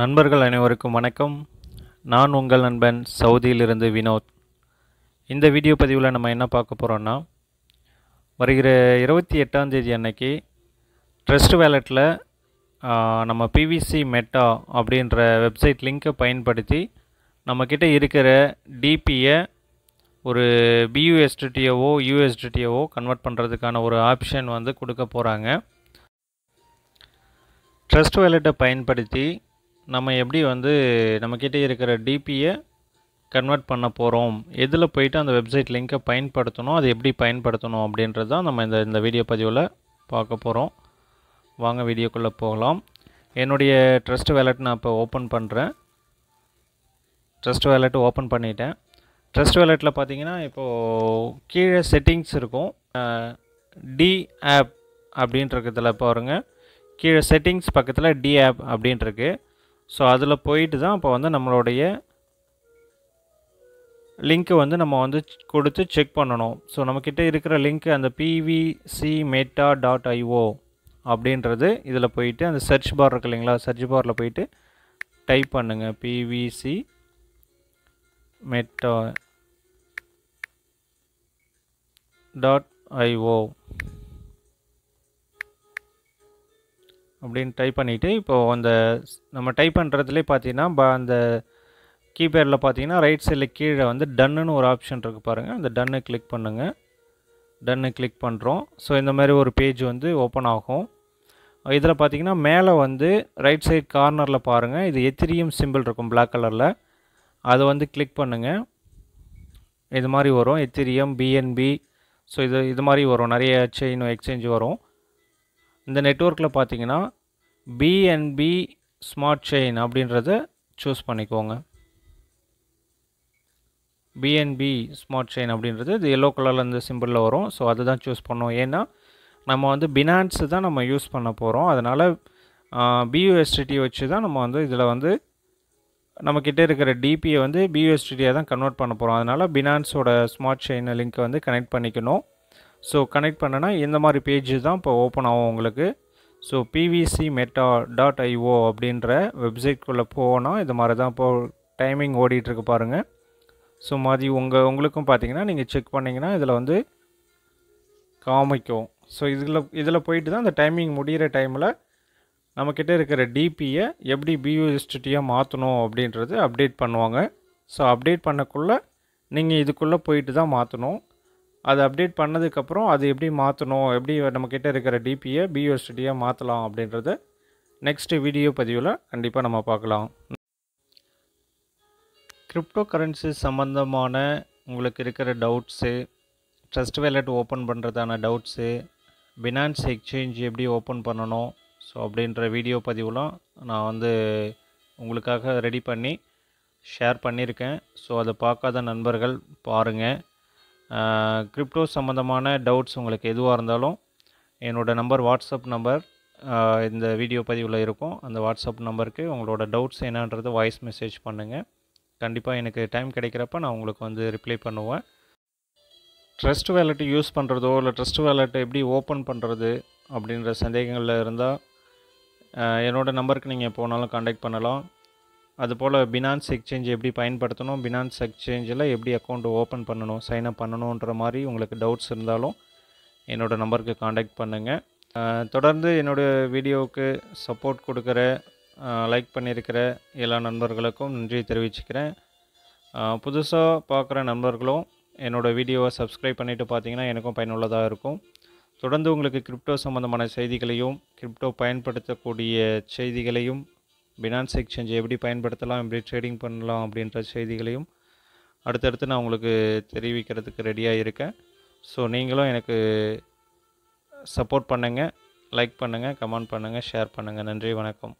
நண்பர்கள் அனைவருக்கும் வணக்கம் நான் உங்கள் நண்பன் சவுதியிலிருந்து வினோத் இந்த வீடியோ பதிவில் நம்ம என்ன பார்க்க போகிறோன்னா வருகிற இருபத்தி எட்டாம் தேதி அன்னைக்கு ட்ரஸ்ட் வேலெட்டில் நம்ம பிவிசி மெட்டா அப்படின்ற வெப்சைட் லிங்க்கை பயன்படுத்தி நம்மக்கிட்ட இருக்கிற டிபியை ஒரு பியூஎஸ்டிடிஓ யூஎஸ்டிடிஓ கன்வெர்ட் பண்ணுறதுக்கான ஒரு ஆப்ஷன் வந்து கொடுக்க போகிறாங்க ட்ரஸ்ட் வேலெட்டை பயன்படுத்தி நம்ம எப்படி வந்து நம்மக்கிட்ட இருக்கிற டிபியை கன்வெர்ட் பண்ண போகிறோம் எதில் போயிட்டு அந்த வெப்சைட் லிங்க்கை பயன்படுத்தணும் அது எப்படி பயன்படுத்தணும் அப்படின்றது தான் நம்ம இந்த இந்த வீடியோ பதிவில் பார்க்க போகிறோம் வாங்க வீடியோக்குள்ளே போகலாம் என்னுடைய ட்ரஸ்ட் வேலெட் நான் இப்போ ஓப்பன் பண்ணுறேன் ட்ரஸ்ட் வேலெட் ஓப்பன் பண்ணிட்டேன் ட்ரஸ்ட் வேலெட்டில் பார்த்தீங்கன்னா இப்போது கீழே செட்டிங்ஸ் இருக்கும் டி ஆப் அப்படின்றதுல பாருங்கள் கீழே செட்டிங்ஸ் பக்கத்தில் டி ஆப் அப்படின்ட்டுருக்கு ஸோ அதில் போயிட்டு தான் இப்போ வந்து நம்மளுடைய லிங்க்கு வந்து நம்ம வந்து கொடுத்து செக் பண்ணணும் ஸோ நம்மக்கிட்ட இருக்கிற லிங்க் அந்த பிவிசி மெட்டா டாட் ஐஓ அப்படின்றது இதில் போயிட்டு அந்த சர்ச் பார் இருக்கு இல்லைங்களா சர்ச் பாரில் போயிட்டு டைப் பண்ணுங்கள் பிவிசி மெட்டா டாட் ஐஓ அப்படின்னு டைப் பண்ணிவிட்டு இப்போது அந்த நம்ம டைப் பண்ணுறதுலேயே பார்த்தீங்கன்னா அந்த கீபேடில் பார்த்தீங்கன்னா ரைட் சைடில் கீழே வந்து டன்னுன்னு ஒரு ஆப்ஷன் இருக்குது பாருங்கள் அந்த டன்னு கிளிக் பண்ணுங்கள் டன்னு கிளிக் பண்ணுறோம் ஸோ இந்த மாதிரி ஒரு பேஜ் வந்து ஓப்பன் ஆகும் இதில் பார்த்தீங்கன்னா மேலே வந்து ரைட் சைட் கார்னரில் பாருங்கள் இது எத்திரியம் சிம்பிள் இருக்கும் பிளாக் கலரில் அதை வந்து கிளிக் பண்ணுங்கள் இது மாதிரி வரும் எத்திரியம் பிஎன்பி ஸோ இது இது மாதிரி வரும் நிறைய செயின் எக்ஸ்சேஞ்ச் வரும் இந்த நெட்ஒர்க்கில் பார்த்தீங்கன்னா பிஎன்பி ஸ்மார்ட் செயின் அப்படின்றத சூஸ் பண்ணிக்கோங்க பிஎன்பி ஸ்மார்ட் செயின் அப்படின்றது இது எல்லோ கலரில் இந்த சிம்பிளில் வரும் ஸோ அதை தான் சூஸ் பண்ணோம் ஏன்னா நம்ம வந்து பினான்ஸு தான் நம்ம யூஸ் பண்ண போகிறோம் அதனால் பியூஎஸ்டிடி வச்சு தான் நம்ம வந்து இதில் வந்து நம்மக்கிட்ட இருக்கிற டிபியை வந்து பியூஎஸ்டிடியாக தான் கன்வெர்ட் பண்ண போகிறோம் அதனால் பினான்ஸோட ஸ்மார்ட் செயின் லிங்க்கை வந்து கனெக்ட் பண்ணிக்கணும் ஸோ கனெக்ட் பண்ணனா இந்த மாதிரி பேஜ் தான் இப்போ ஓப்பன் ஆகும் உங்களுக்கு so BVC meta dot IO அப்படின்ற வெப்சைட்குள்ளே போனால் இது மாதிரி தான் இப்போ டைமிங் ஓடிட்டுருக்கு பாருங்கள் ஸோ மாதிரி உங்கள் உங்களுக்கும் பார்த்தீங்கன்னா நீங்கள் செக் பண்ணிங்கன்னா இதில் வந்து காமிக்கும் ஸோ இதில் இதில் போயிட்டு தான் அந்த டைமிங் முடிகிற டைமில் நம்மக்கிட்ட இருக்கிற டிபியை எப்படி பியூஎஸ்டியாக மாற்றணும் அப்படின்றது அப்டேட் பண்ணுவாங்க ஸோ அப்டேட் பண்ணக்குள்ளே நீங்கள் இதுக்குள்ளே போயிட்டு தான் மாற்றணும் அதை அப்டேட் பண்ணதுக்கப்புறம் அது எப்படி மாற்றணும் எப்படி நம்மக்கிட்ட இருக்கிற டிபியை பியூஎஸ்டியாக மாற்றலாம் அப்படின்றத நெக்ஸ்ட் வீடியோ பதிவில் கண்டிப்பாக நம்ம பார்க்கலாம் கிரிப்டோ கரன்சி சம்மந்தமான உங்களுக்கு இருக்கிற டவுட்ஸு ட்ரஸ்ட் வேலெட் ஓப்பன் பண்ணுறதான டவுட்ஸு பினான்ஸ் எக்ஸ்சேஞ்ச் எப்படி ஓப்பன் பண்ணணும் ஸோ அப்படின்ற வீடியோ பதிவுலாம் நான் வந்து உங்களுக்காக ரெடி பண்ணி ஷேர் பண்ணியிருக்கேன் ஸோ அதை பார்க்காத நண்பர்கள் பாருங்கள் கிரிப்டோ சம்மந்தமான டவுட்ஸ் உங்களுக்கு எதுவாக இருந்தாலும் என்னோடய நம்பர் வாட்ஸ்அப் நம்பர் இந்த வீடியோ பதிவில் இருக்கும் அந்த வாட்ஸ்அப் நம்பருக்கு உங்களோட டவுட்ஸ் என்னன்றது வாய்ஸ் மெசேஜ் பண்ணுங்கள் கண்டிப்பாக எனக்கு டைம் கிடைக்கிறப்ப நான் உங்களுக்கு வந்து ரிப்ளை பண்ணுவேன் ட்ரஸ்ட் வேலெட்டு யூஸ் பண்ணுறதோ இல்லை ட்ரஸ்ட் வேலெட்டை எப்படி ஓப்பன் பண்ணுறது அப்படின்ற சந்தேகங்களில் இருந்தால் என்னோடய நம்பருக்கு நீங்கள் போனாலும் காண்டாக்ட் பண்ணலாம் அதுபோல் பினான்ஸ் எக்ஸ்சேஞ்ச் எப்படி பயன்படுத்தணும் பினான்ஸ் எக்ஸ்சேஞ்சில் எப்படி அக்கௌண்ட் ஓப்பன் பண்ணணும் சைன் அப் பண்ணணுன்ற மாதிரி உங்களுக்கு டவுட்ஸ் இருந்தாலும் என்னோடய நம்பருக்கு காண்டாக்ட் பண்ணுங்கள் தொடர்ந்து என்னோடய வீடியோவுக்கு சப்போர்ட் கொடுக்குற லைக் பண்ணியிருக்கிற எல்லா நண்பர்களுக்கும் நன்றி தெரிவிச்சுக்கிறேன் புதுசாக பார்க்குற நண்பர்களும் என்னோடய வீடியோவை சப்ஸ்கிரைப் பண்ணிவிட்டு பார்த்தீங்கன்னா எனக்கும் பயனுள்ளதாக இருக்கும் தொடர்ந்து உங்களுக்கு கிரிப்டோ சம்மந்தமான செய்திகளையும் கிரிப்டோ பயன்படுத்தக்கூடிய செய்திகளையும் பினான்ஸ் எக்ஸ்சேஞ்ச் எப்படி பயன்படுத்தலாம் எப்படி ட்ரேடிங் பண்ணலாம் அப்படின்ற செய்திகளையும் அடுத்தடுத்து நான் உங்களுக்கு தெரிவிக்கிறதுக்கு ரெடியாக இருக்கேன் ஸோ நீங்களும் எனக்கு சப்போர்ட் பண்ணுங்கள் லைக் பண்ணுங்கள் கமெண்ட் பண்ணுங்கள் ஷேர் பண்ணுங்கள் நன்றி வணக்கம்